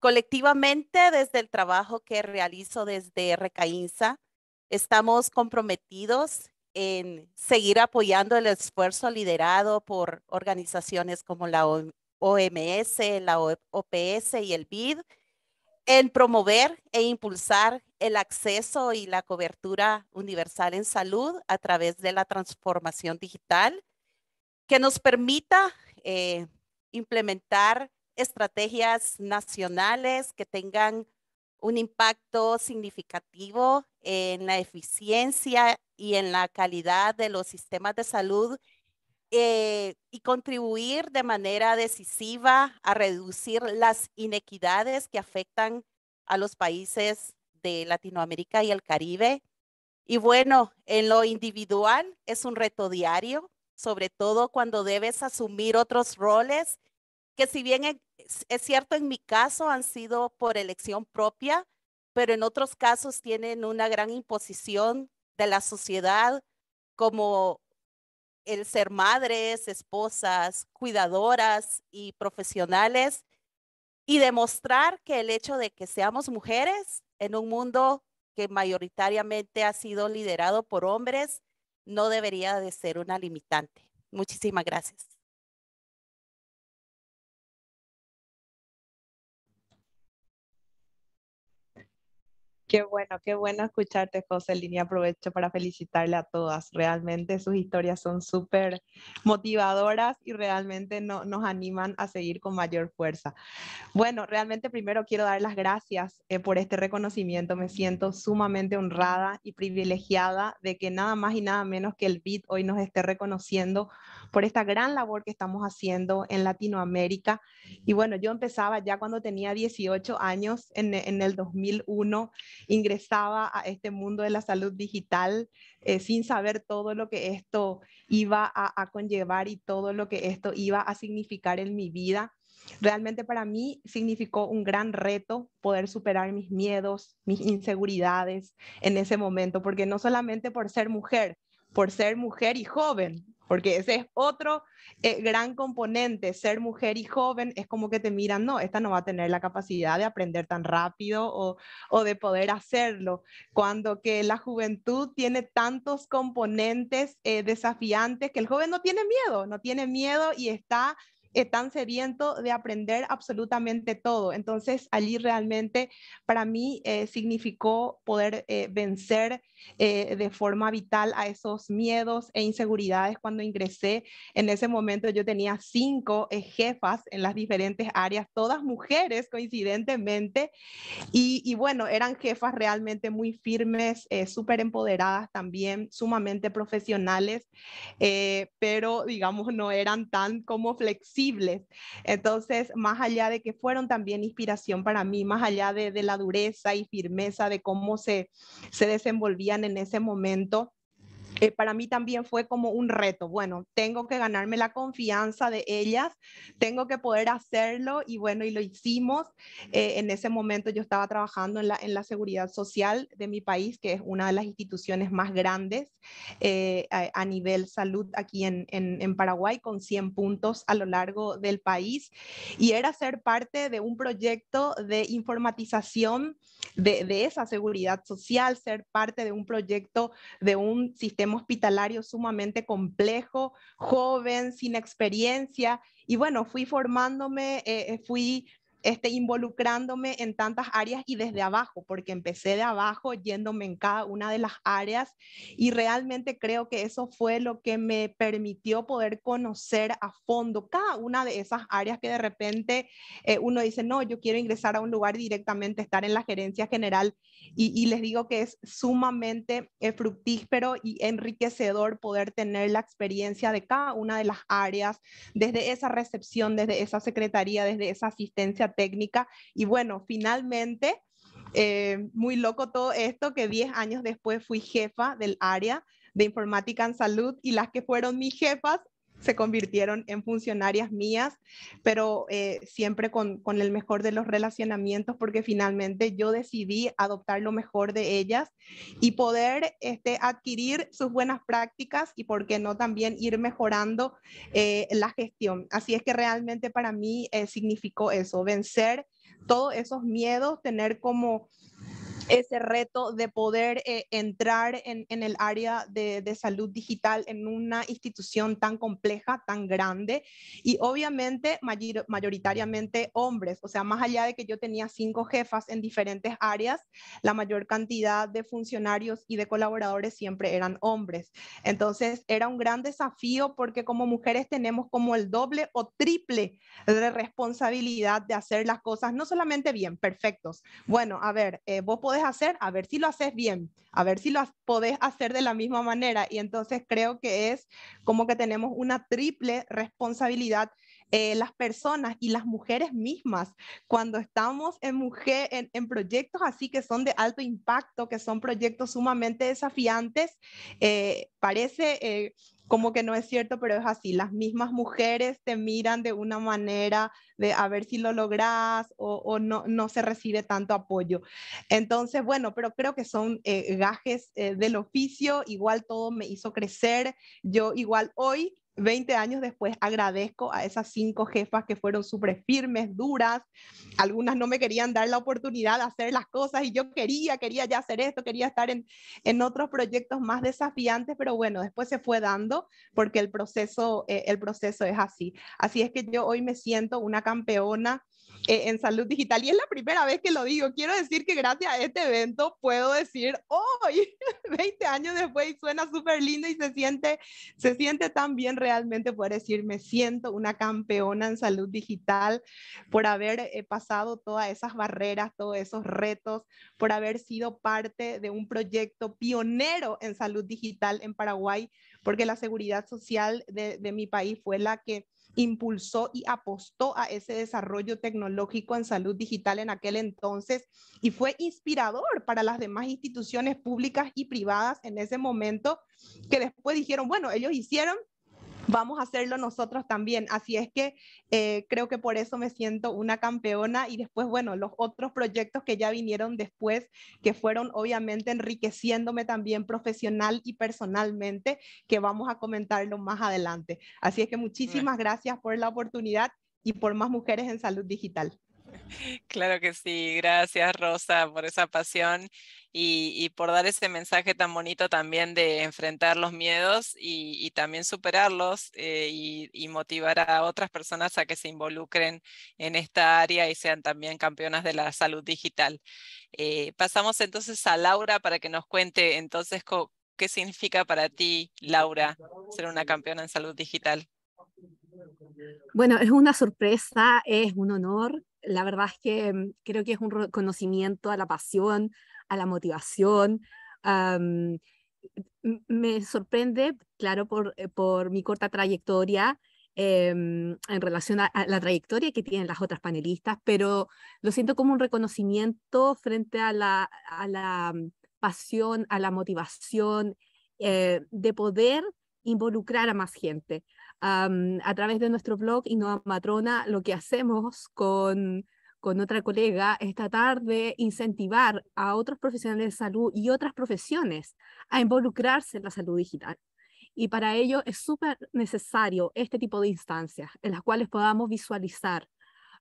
Colectivamente, desde el trabajo que realizo desde Recaínza, estamos comprometidos en seguir apoyando el esfuerzo liderado por organizaciones como la OMS, la OPS y el BID, en promover e impulsar el acceso y la cobertura universal en salud a través de la transformación digital que nos permita eh, implementar estrategias nacionales que tengan un impacto significativo en la eficiencia y en la calidad de los sistemas de salud eh, y contribuir de manera decisiva a reducir las inequidades que afectan a los países de Latinoamérica y el Caribe. Y bueno, en lo individual es un reto diario sobre todo cuando debes asumir otros roles que si bien e, es cierto en mi caso han sido por elección propia, pero en otros casos tienen una gran imposición de la sociedad como el ser madres, esposas, cuidadoras y profesionales y demostrar que el hecho de que seamos mujeres en un mundo que mayoritariamente ha sido liderado por hombres no debería de ser una limitante. Muchísimas gracias. Qué bueno, qué bueno escucharte, José y aprovecho para felicitarle a todas. Realmente sus historias son súper motivadoras y realmente no, nos animan a seguir con mayor fuerza. Bueno, realmente primero quiero dar las gracias eh, por este reconocimiento. Me siento sumamente honrada y privilegiada de que nada más y nada menos que el BID hoy nos esté reconociendo por esta gran labor que estamos haciendo en Latinoamérica. Y bueno, yo empezaba ya cuando tenía 18 años, en, en el 2001 ingresaba a este mundo de la salud digital eh, sin saber todo lo que esto iba a conllevar y todo lo que esto iba a significar en mi vida. Realmente para mí significó un gran reto poder superar mis miedos, mis inseguridades en ese momento, porque no solamente por ser mujer, por ser mujer y joven, porque ese es otro eh, gran componente, ser mujer y joven, es como que te miran, no, esta no va a tener la capacidad de aprender tan rápido o, de poder hacerlo, cuando que la juventud tiene tantos componentes eh, desafiantes que el joven no tiene miedo, no tiene miedo y está tan sediento de aprender absolutamente todo. Entonces allí realmente para mí eh, significó poder eh, vencer eh, de forma vital a esos miedos e inseguridades cuando ingresé. En ese momento yo tenía cinco jefas en las diferentes áreas, todas mujeres coincidentemente. Y, y bueno, eran jefas realmente muy firmes, súper empoderadas también, sumamente profesionales, pero digamos no eran tan como flexibles entonces, más allá de que fueron también inspiración para mí, más allá de, de la dureza y firmeza de cómo se, se desenvolvían en ese momento, eh, para mí también fue como un reto. Bueno, tengo que ganarme la confianza de ellas, tengo que poder hacerlo y bueno, y lo hicimos. Eh, en ese momento yo estaba trabajando en la, en la seguridad social de mi país, que es una de las instituciones más grandes eh, a, nivel salud aquí en, en, Paraguay, con 100 puntos a lo largo del país. Y era ser parte de un proyecto de informatización de, de esa seguridad social, ser parte de un proyecto de un sistema hospitalario sumamente complejo, joven, sin experiencia. Y bueno, fui formándome, eh, eh, fui este, involucrándome en tantas áreas y desde abajo, porque empecé de abajo yéndome en cada una de las áreas y realmente creo que eso fue lo que me permitió poder conocer a fondo cada una de esas áreas que de repente eh, uno dice, no, yo quiero ingresar a un lugar directamente, estar en la gerencia general y, les digo que es sumamente eh, fructífero y enriquecedor poder tener la experiencia de cada una de las áreas, desde esa recepción, desde esa secretaría, desde esa asistencia técnica. Y bueno, finalmente, eh, muy loco todo esto, que 10 años después fui jefa del área de informática en salud y las que fueron mis jefas se convirtieron en funcionarias mías, pero eh, siempre con, el mejor de los relacionamientos, porque finalmente yo decidí adoptar lo mejor de ellas y poder este, adquirir sus buenas prácticas y, por qué no, también ir mejorando eh, la gestión. Así es que realmente para mí eh, significó eso, vencer todos esos miedos, tener como ese reto de poder eh, entrar en, el área de, salud digital en una institución tan compleja, tan grande y obviamente mayoritariamente hombres. O sea, más allá de que yo tenía cinco jefas en diferentes áreas, la mayor cantidad de funcionarios y de colaboradores siempre eran hombres. Entonces era un gran desafío porque como mujeres tenemos como el doble o triple de responsabilidad de hacer las cosas no solamente bien, perfectos. Bueno, a ver, eh, vos podés hacer, a ver si lo haces bien, a ver si lo podés hacer de la misma manera. Y entonces creo que es como que tenemos una triple responsabilidad eh, las personas y las mujeres mismas, cuando estamos en, mujer, en, proyectos así que son de alto impacto, que son proyectos sumamente desafiantes, eh, parece... Eh, como que no es cierto, pero es así. Las mismas mujeres te miran de una manera de a ver si lo logras o, no, no se recibe tanto apoyo. Entonces, bueno, pero creo que son gajes del oficio. Igual todo me hizo crecer. Yo igual hoy 20 años después agradezco a esas cinco jefas que fueron súper firmes, duras. Algunas no me querían dar la oportunidad de hacer las cosas y yo quería, quería ya hacer esto, quería estar en, en otros proyectos más desafiantes, pero bueno, después se fue dando porque el proceso, eh, el proceso es así. Así es que yo hoy me siento una campeona eh, en salud digital. Y es la primera vez que lo digo. Quiero decir que gracias a este evento puedo decir hoy, 20 (laughs) años después, y suena súper lindo y se siente, se siente tan bien realmente poder decir, me siento una campeona en salud digital por haber eh, pasado todas esas barreras, todos esos retos, por haber sido parte de un proyecto pionero en salud digital en Paraguay, porque la seguridad social de mi país fue la que impulsó y apostó a ese desarrollo tecnológico en salud digital en aquel entonces y fue inspirador para las demás instituciones públicas y privadas en ese momento que después dijeron, bueno, ellos hicieron, vamos a hacerlo nosotros también. Así es que eh, creo que por eso me siento una campeona y después, bueno, los otros proyectos que ya vinieron después, que fueron obviamente enriqueciéndome también profesional y personalmente, que vamos a comentarlo más adelante. Así es que muchísimas gracias por la oportunidad y por más mujeres en salud digital. (laughs) Claro que sí, gracias Rosa por esa pasión y, por dar ese mensaje tan bonito también de enfrentar los miedos y, también superarlos eh, y, motivar a otras personas a que se involucren en esta área y sean también campeonas de la salud digital. Eh, pasamos entonces a Laura para que nos cuente entonces qué significa para ti, Laura, ser una campeona en salud digital. Bueno, es una sorpresa, es un honor. La verdad es que mm, creo que es un reconocimiento a la pasión, a la motivación. me sorprende, claro, por, eh, mi corta trayectoria em, en relación a, la trayectoria que tienen las otras panelistas, pero lo siento como un reconocimiento frente a la, a la pasión, a la motivación eh, de poder involucrar a más gente. a través de nuestro blog Innova Matrona, lo que hacemos con con otra colega es tratar de incentivar a otros profesionales de salud y otras profesiones a involucrarse en la salud digital. Y para ello es súper necesario este tipo de instancias en las cuales podamos visualizar.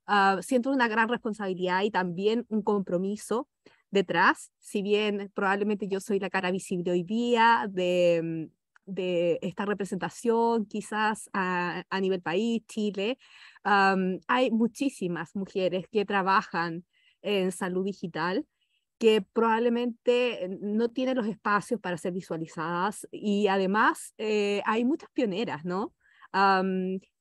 Ah, siento una gran responsabilidad y también un compromiso detrás, si bien probablemente yo soy la cara visible hoy día de, mm, de esta representación quizás a, a nivel país, Chile, hay muchísimas mujeres que trabajan en salud digital que probablemente eh, no tienen los espacios para ser visualizadas y además eh, hay muchas pioneras, ¿no?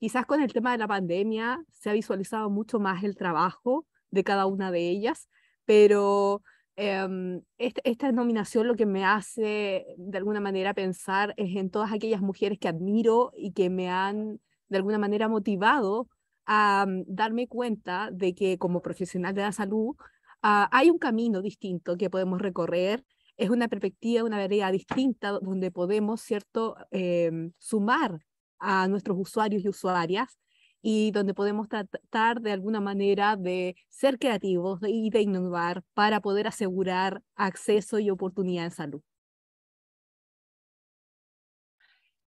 quizás con el tema de la pandemia se ha visualizado mucho más el trabajo de cada una de ellas, pero Em, esta, denominación lo que me hace de alguna manera pensar es en todas aquellas mujeres que admiro y que me han de alguna manera motivado a mm, darme cuenta de que como profesional de la salud ah, hay un camino distinto que podemos recorrer, es una perspectiva, una vereda distinta donde podemos, ¿cierto?, em, sumar a nuestros usuarios y usuarias y donde podemos tratar de alguna manera de ser creativos y de innovar para poder asegurar acceso y oportunidad en salud.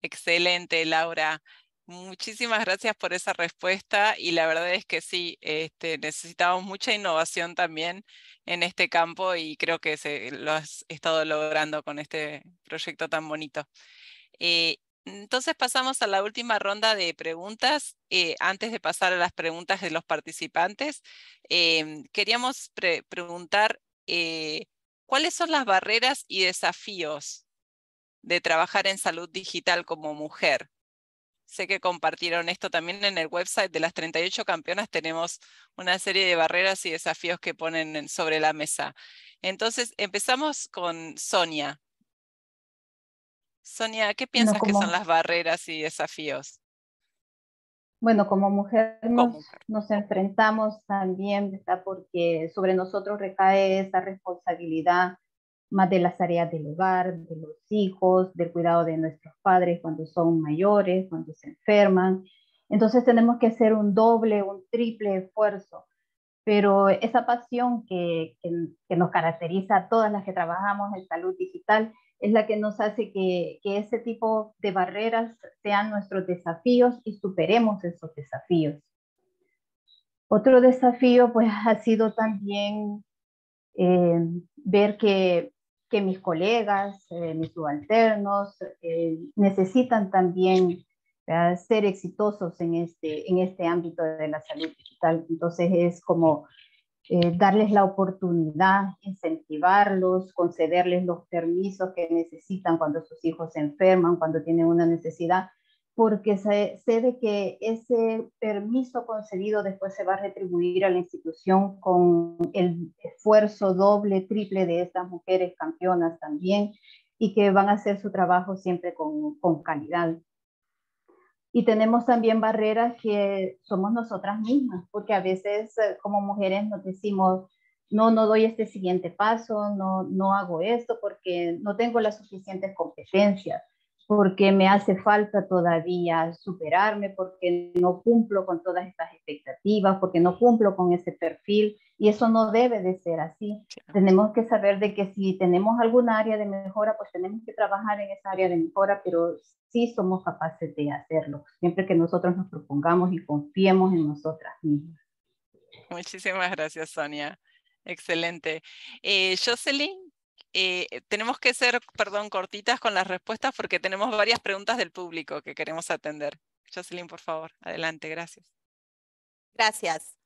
Excelente, Laura. Muchísimas gracias por esa respuesta y la verdad es que sí, este, necesitamos mucha innovación también en este campo y creo que se, lo has estado logrando con este proyecto tan bonito. Eh, entonces pasamos a la última ronda de preguntas. Eh, antes de pasar a las preguntas de los participantes, em, queríamos preguntar eh, cuáles son las barreras y desafíos de trabajar en salud digital como mujer. Sé que compartieron esto también en el website de las 38 campeonas. Tenemos una serie de barreras y desafíos que ponen sobre la mesa. Entonces, empezamos con Sonia. Sonia, ¿qué piensas que son las barreras y desafíos? Bueno, como mujer nos, enfrentamos también, ¿verdad? Porque sobre nosotros recae esa responsabilidad más de las áreas del hogar, de los hijos, del cuidado de nuestros padres cuando son mayores, cuando se enferman. Entonces tenemos que hacer un doble, un triple esfuerzo. Pero esa pasión que nos caracteriza a todas las que trabajamos en salud digital es la que nos hace que, que ese tipo de barreras sean nuestros desafíos y superemos esos desafíos. Otro desafío pues ha sido también eh, ver que, mis colegas, eh, mis subalternos eh, necesitan también ser exitosos en este, en este ámbito de la salud digital. Entonces es como eh, darles la oportunidad, incentivarlos, concederles los permisos que necesitan cuando sus hijos se enferman, cuando tienen una necesidad, porque se de que ese permiso concedido después se va a retribuir a la institución con el esfuerzo doble, triple de estas mujeres campeonas también y que van a hacer su trabajo siempre con calidad. Y tenemos también barreras que somos nosotras mismas, porque a veces eh, como mujeres nos decimos, no, no doy este siguiente paso, no, no hago esto porque no tengo las suficientes competencias porque me hace falta todavía superarme, porque no cumplo con todas estas expectativas, porque no cumplo con ese perfil, y eso no debe de ser así. Tenemos que saber de que si tenemos alguna área de mejora, pues tenemos que trabajar en esa área de mejora, pero sí somos capaces de hacerlo, siempre que nosotros nos propongamos y confiemos en nosotras mismas. Muchísimas gracias, Sonia. Excelente. Eh, Jocelyn, eh, eh, tenemos que ser, perdón, cortitas con las respuestas porque tenemos varias preguntas del público que queremos atender. Jocelyn, por favor, adelante, gracias. Gracias.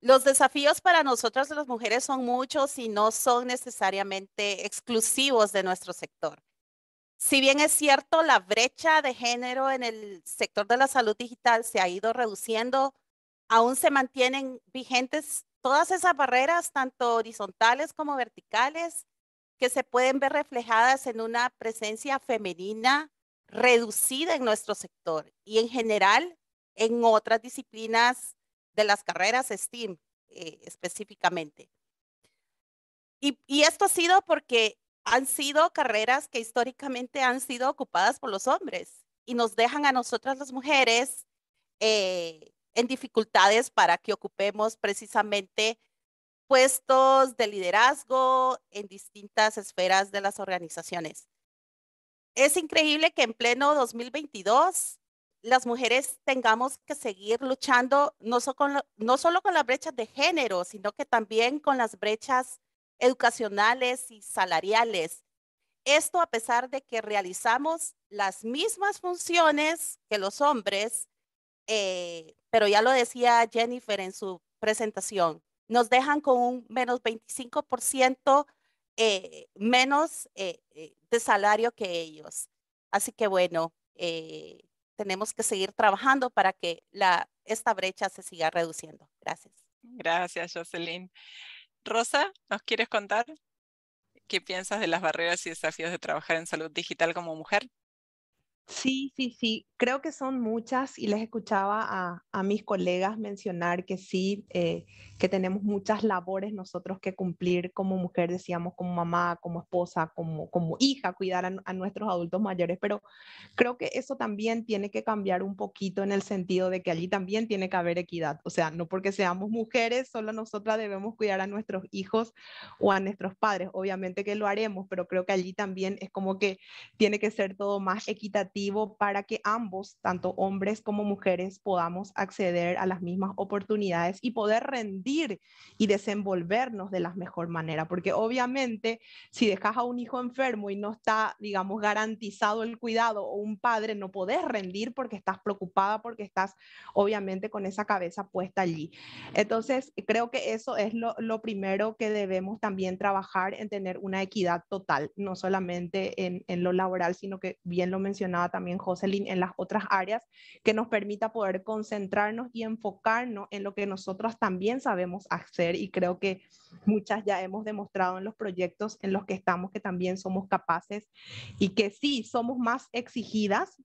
Los desafíos para nosotras las mujeres son muchos y no son necesariamente exclusivos de nuestro sector. Si bien es cierto, la brecha de género en el sector de la salud digital se ha ido reduciendo, aún se mantienen vigentes todas esas barreras, tanto horizontales como verticales, que se pueden ver reflejadas en una presencia femenina reducida en nuestro sector y en general en otras disciplinas de las carreras STEAM eh, específicamente. Y, esto ha sido porque han sido carreras que históricamente han sido ocupadas por los hombres y nos dejan a nosotras las mujeres eh, en dificultades para que ocupemos precisamente puestos de liderazgo en distintas esferas de las organizaciones. Es increíble que en pleno 2022 las mujeres tengamos que seguir luchando no, solo con las brechas de género, sino que también con las brechas educacionales y salariales. Esto a pesar de que realizamos las mismas funciones que los hombres, eh, pero ya lo decía Jennifer en su presentación, nos dejan con un menos 25% eh, menos eh, eh, de salario que ellos. Así que bueno, tenemos que seguir trabajando para que la, esta brecha se siga reduciendo. Gracias. Gracias, Jocelyn. Rosa, ¿nos quieres contar qué piensas de las barreras y desafíos de trabajar en salud digital como mujer? Sí, sí, sí creo que son muchas y les escuchaba a, mis colegas mencionar que sí, eh, que tenemos muchas labores nosotros que cumplir como mujer, decíamos, como mamá, como esposa, como, como hija, cuidar a, a, nuestros adultos mayores, pero creo que eso también tiene que cambiar un poquito en el sentido de que allí también tiene que haber equidad, o sea, no porque seamos mujeres, solo nosotras debemos cuidar a nuestros hijos o a nuestros padres, obviamente que lo haremos, pero creo que allí también es como que tiene que ser todo más equitativo para que ambos tanto hombres como mujeres, podamos acceder a las mismas oportunidades y poder rendir y desenvolvernos de la mejor manera. Porque obviamente, si dejas a un hijo enfermo y no está, digamos, garantizado el cuidado o un padre, no podés rendir porque estás preocupada, porque estás obviamente con esa cabeza puesta allí. Entonces, creo que eso es lo, primero que debemos también trabajar en tener una equidad total, no solamente en, en lo laboral, sino que bien lo mencionaba también Jocelyn en las otras áreas que nos permita poder concentrarnos y enfocarnos en lo que nosotros también sabemos hacer y creo que muchas ya hemos demostrado en los proyectos en los que estamos que también somos capaces y que sí somos más exigidas.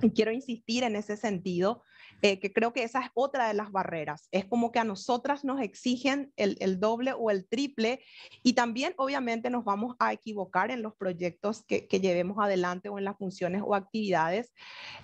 Y quiero insistir en ese sentido, eh, que creo que esa es otra de las barreras. Es como que a nosotras nos exigen el, doble o el triple y también obviamente nos vamos a equivocar en los proyectos que, que llevemos adelante o en las funciones o actividades.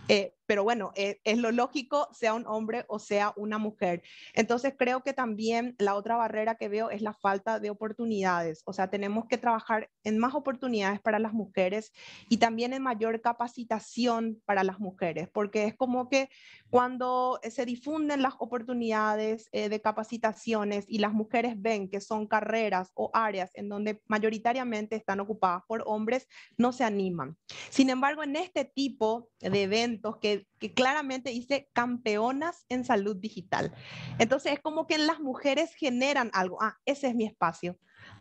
Eh, pero bueno, eh, es, lo lógico, sea un hombre o sea una mujer. Entonces creo que también la otra barrera que veo es la falta de oportunidades, o sea, tenemos que trabajar en más oportunidades para las mujeres y también en mayor capacitación para las mujeres, porque es como que cuando eh, se difunden las oportunidades eh, de capacitaciones y las mujeres ven que son carreras o áreas en donde mayoritariamente están ocupadas por hombres, no se animan. Sin embargo, en este tipo de eventos que que, claramente dice campeonas en salud digital. Entonces es como que las mujeres generan algo, ah, ese es mi espacio,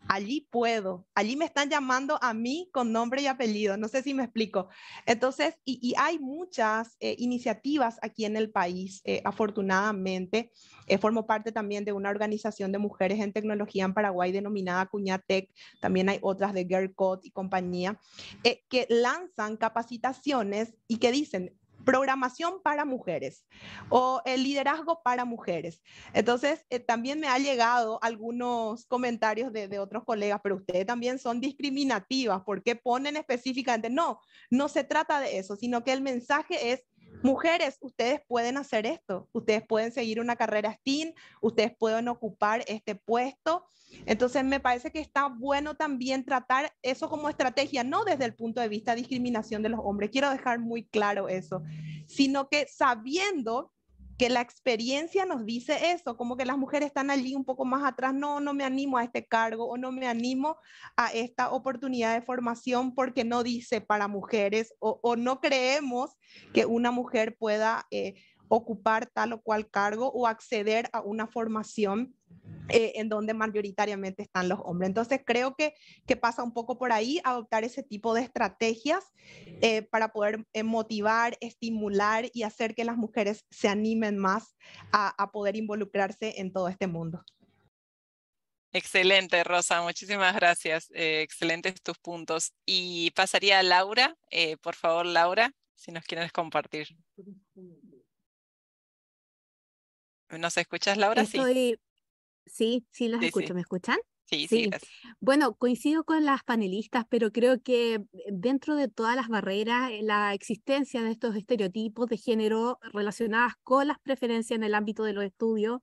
allí puedo, allí me están llamando a mí con nombre y apellido, no sé si me explico. Entonces, y, hay muchas eh, iniciativas aquí en el país, eh, afortunadamente, eh, formo parte también de una organización de mujeres en tecnología en Paraguay denominada Cuñatec, también hay otras de Girl Code y compañía, que lanzan capacitaciones y que dicen, programación para mujeres o el liderazgo para mujeres. Entonces, eh, también me ha llegado algunos comentarios de, de, otros colegas, pero ustedes también son discriminativas porque ponen específicamente, no, no se trata de eso, sino que el mensaje es Mujeres, ustedes pueden hacer esto, ustedes pueden seguir una carrera STEAM, ustedes pueden ocupar este puesto. Entonces, me parece que está bueno también tratar eso como estrategia, no desde el punto de vista de discriminación de los hombres, quiero dejar muy claro eso, sino que sabiendo que la experiencia nos dice eso, como que las mujeres están allí un poco más atrás, no, no me animo a este cargo o no me animo a esta oportunidad de formación porque no dice para mujeres o, no creemos que una mujer pueda eh, ocupar tal o cual cargo o acceder a una formación. Eh, en donde mayoritariamente están los hombres. Entonces creo que, que pasa un poco por ahí adoptar ese tipo de estrategias eh, para poder eh, motivar, estimular y hacer que las mujeres se animen más a, poder involucrarse en todo este mundo. Excelente, Rosa, muchísimas gracias. excelentes tus puntos. Y pasaría a Laura, por favor, Laura, si nos quieres compartir. ¿Nos escuchas, Laura? Sí. Sí, sí, los escucho. ¿Me escuchan? Sí, sí. Bueno, coincido con las panelistas, pero creo que dentro de todas las barreras, eh, la existencia de estos estereotipos de género relacionadas con las preferencias en el ámbito de los estudios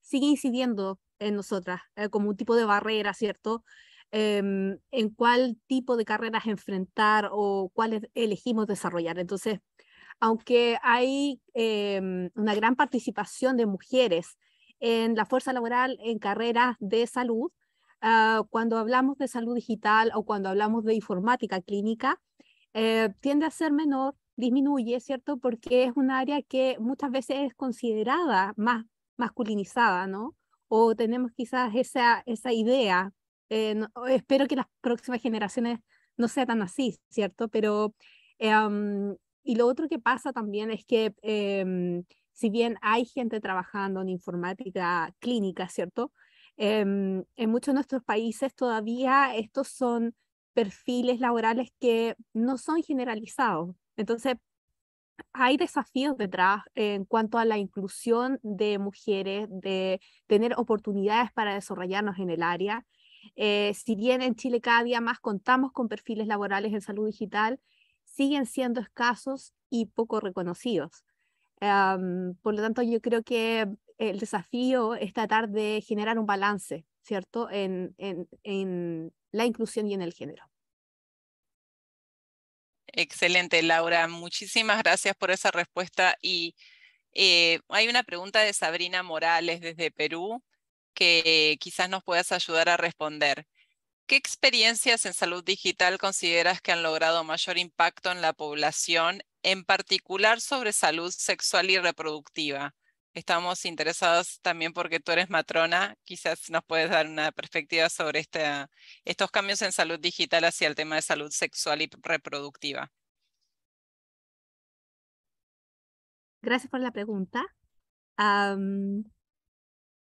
sigue incidiendo en nosotras eh, como un tipo de barrera, ¿cierto? Em, en cuál tipo de carreras enfrentar o cuáles elegimos desarrollar. Entonces, aunque hay em, una gran participación de mujeres en la fuerza laboral en carreras de salud. Ah, cuando hablamos de salud digital o cuando hablamos de informática clínica, eh, tiende a ser menor, disminuye, ¿cierto? Porque es un área que muchas veces es considerada más masculinizada, ¿no? O tenemos quizás esa, esa idea. Eh, espero que las próximas generaciones no sea tan así, ¿cierto? Pero, em, y lo otro que pasa también es que em, si bien hay gente trabajando en informática clínica, ¿cierto? Em, en muchos de nuestros países todavía estos son perfiles laborales que no son generalizados. Entonces, hay desafíos detrás en cuanto a la inclusión de mujeres, de tener oportunidades para desarrollarnos en el área. Eh, si bien en Chile cada día más contamos con perfiles laborales en salud digital, siguen siendo escasos y poco reconocidos por lo tanto, yo creo que el desafío es tratar de generar un balance, ¿cierto?, en, la inclusión y en el género. Excelente, Laura. Muchísimas gracias por esa respuesta. Y eh, hay una pregunta de Sabrina Morales desde Perú que quizás nos puedas ayudar a responder. ¿Qué experiencias en salud digital consideras que han logrado mayor impacto en la población, en particular sobre salud sexual y reproductiva? Estamos interesados también porque tú eres matrona, quizás nos puedes dar una perspectiva sobre este, estos cambios en salud digital hacia el tema de salud sexual y reproductiva. Gracias por la pregunta.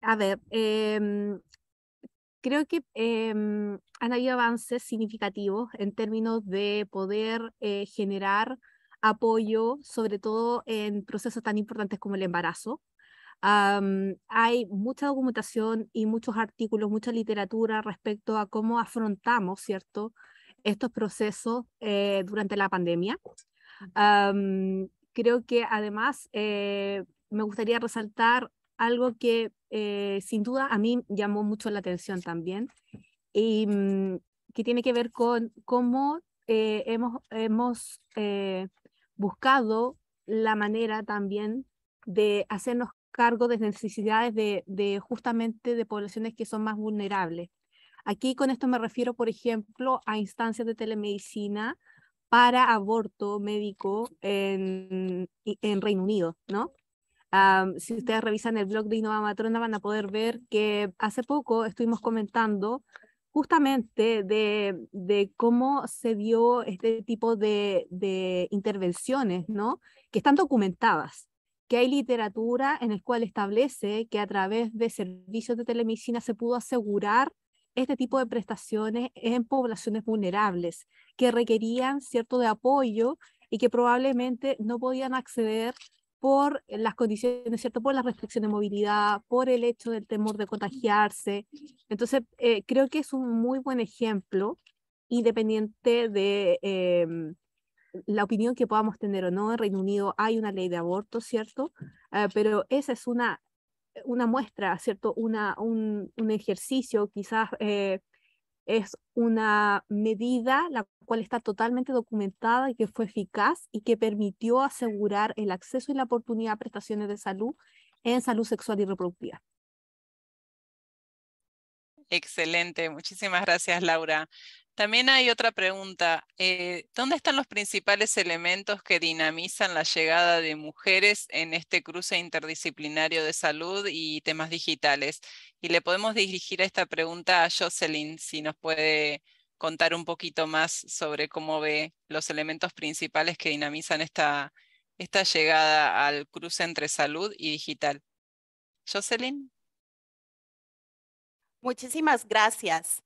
a ver, em, Creo que em, han habido avances significativos en términos de poder eh, generar apoyo, sobre todo en procesos tan importantes como el embarazo. hay mucha documentación y muchos artículos, mucha literatura respecto a cómo afrontamos, ¿cierto?, estos procesos eh, durante la pandemia. creo que además eh, me gustaría resaltar algo que eh, sin duda a mí llamó mucho la atención también y mm, que tiene que ver con cómo eh, hemos, hemos eh, buscado la manera también de hacernos cargo de necesidades de, justamente de poblaciones que son más vulnerables. Aquí con esto me refiero, por ejemplo, a instancias de telemedicina para aborto médico en, en Reino Unido, ¿no? si ustedes revisan el blog de Innova Matrona van a poder ver que hace poco estuvimos comentando justamente de, cómo se dio este tipo de, de, intervenciones, ¿no? Que están documentadas, que hay literatura en el cual establece que a través de servicios de telemedicina se pudo asegurar este tipo de prestaciones en poblaciones vulnerables que requerían cierto de apoyo y que probablemente no podían acceder por las condiciones, ¿cierto? Por las restricciones de movilidad, por el hecho del temor de contagiarse. Entonces, eh, creo que es un muy buen ejemplo, independiente de em, la opinión que podamos tener o no. En Reino Unido hay una ley de aborto, ¿cierto? Eh, pero esa es una, una muestra, ¿cierto? Una, un, un ejercicio quizás eh, es una medida la cual está totalmente documentada y que fue eficaz y que permitió asegurar el acceso y la oportunidad a prestaciones de salud en salud sexual y reproductiva. Excelente, muchísimas gracias Laura. También hay otra pregunta. Eh, ¿Dónde están los principales elementos que dinamizan la llegada de mujeres en este cruce interdisciplinario de salud y temas digitales? Y le podemos dirigir esta pregunta a Jocelyn, si nos puede contar un poquito más sobre cómo ve los elementos principales que dinamizan esta llegada al cruce entre salud y digital. Jocelyn. Muchísimas gracias.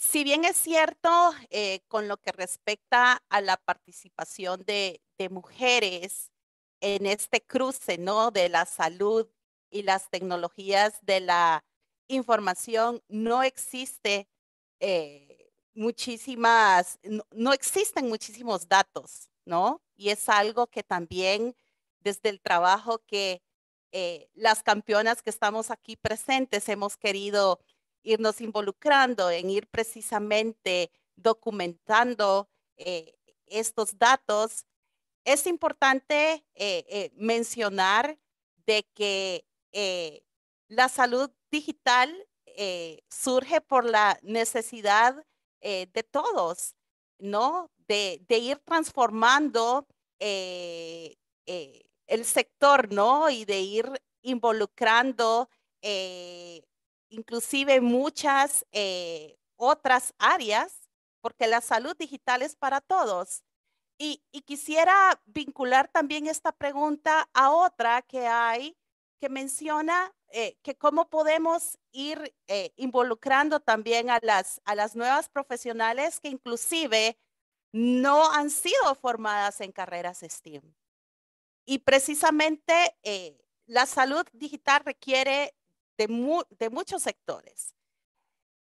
Si bien es cierto, eh, con lo que respecta a la participación de, mujeres en este cruce, ¿no? De la salud y las tecnologías de la información, no existe eh, muchísimas, no, existen muchísimos datos, ¿no? Y es algo que también desde el trabajo que eh, las campeonas que estamos aquí presentes hemos querido irnos involucrando en ir precisamente documentando eh, estos datos, es importante eh, eh, mencionar de que la salud digital surge por la necesidad de todos, ¿no? De, ir transformando el sector, ¿no? Y de ir involucrando inclusive muchas eh, otras áreas, porque la salud digital es para todos. Y, quisiera vincular también esta pregunta a otra que hay que menciona eh, que cómo podemos ir eh, involucrando también a las, nuevas profesionales que inclusive no han sido formadas en carreras STEAM. Y precisamente la salud digital requiere de, muchos sectores.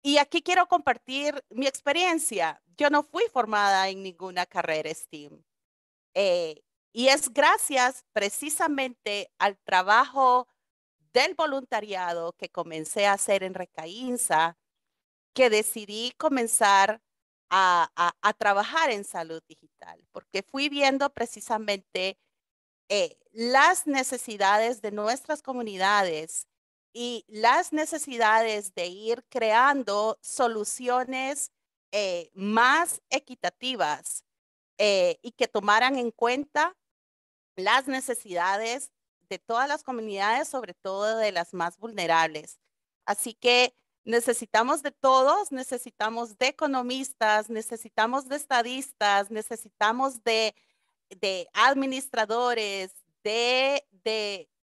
Y aquí quiero compartir mi experiencia. Yo no fui formada en ninguna carrera STEAM. Eh, y es gracias precisamente al trabajo del voluntariado que comencé a hacer en Recaínza que decidí comenzar a, trabajar en salud digital, porque fui viendo precisamente eh, las necesidades de nuestras comunidades y las necesidades de ir creando soluciones eh, más equitativas eh, y que tomaran en cuenta las necesidades de todas las comunidades, sobre todo de las más vulnerables. Así que necesitamos de todos, necesitamos de economistas, necesitamos de estadistas, necesitamos de, administradores, de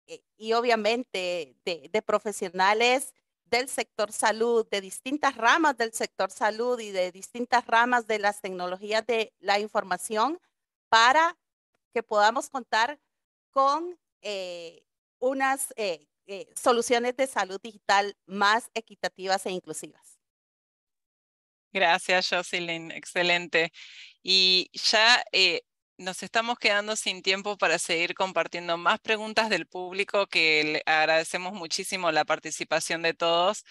eh, y obviamente de, profesionales del sector salud, de distintas ramas del sector salud y de distintas ramas de las tecnologías de la información para que podamos contar con eh, unas eh, soluciones de salud digital más equitativas e inclusivas. Gracias, Jocelyn. Excelente. Y ya nos estamos quedando sin tiempo para seguir compartiendo más preguntas del público, que agradecemos muchísimo la participación de todos.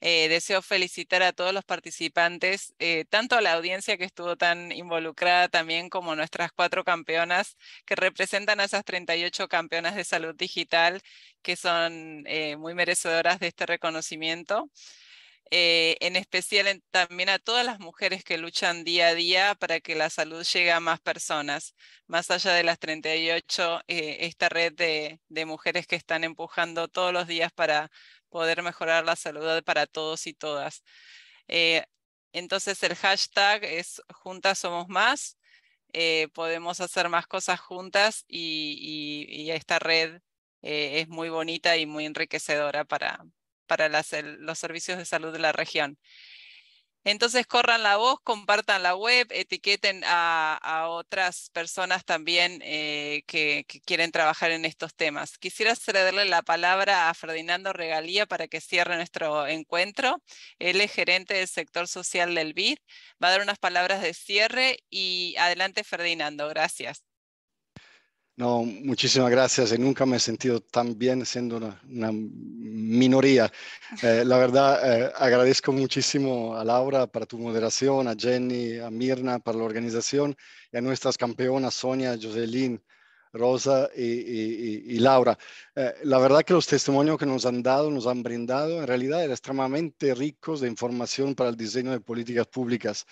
Eh, deseo felicitar a todos los participantes, eh, tanto a la audiencia que estuvo tan involucrada también como nuestras cuatro campeonas que representan a esas 38 campeonas de salud digital que son eh, muy merecedoras de este reconocimiento. Eh, en especial también a todas las mujeres que luchan día a día para que la salud llegue a más personas. Más allá de las 38, eh, esta red de, mujeres que están empujando todos los días para poder mejorar la salud para todos y todas. Eh, entonces el hashtag es Juntas Somos Más. podemos hacer más cosas juntas y, y esta red es muy bonita y muy enriquecedora para, para los servicios de salud de la región. Entonces corran la voz, compartan la web, etiqueten a, otras personas también eh, que, que, quieren trabajar en estos temas. Quisiera cederle la palabra a Ferdinando Regalía para que cierre nuestro encuentro. Él es gerente del sector social del BID. Va a dar unas palabras de cierre y adelante Ferdinando, gracias. No, muchísimas gracias. Y nunca me he sentido tan bien siendo una, minoría. Eh, la verdad, eh, agradezco muchísimo a Laura para tu moderación, a Jenny, a Mirna para la organización y a nuestras campeonas Sonia, Joselín, Rosa y, Laura. Eh, la verdad que los testimonios que nos han dado, nos han brindado, en realidad eran extremadamente ricos de información para el diseño de políticas públicas.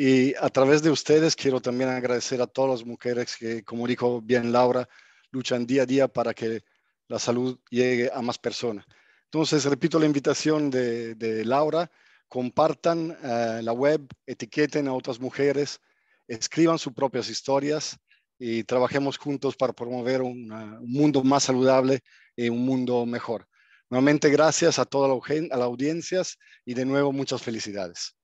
Y a través de ustedes quiero también agradecer a todas las mujeres que, como dijo bien Laura, luchan día a día para que la salud llegue a más personas. Entonces, repito la invitación de, Laura, compartan eh, la web, etiqueten a otras mujeres, escriban sus propias historias y trabajemos juntos para promover un mundo más saludable y un mundo mejor. Nuevamente, gracias a toda la, a las audiencias y de nuevo muchas felicidades.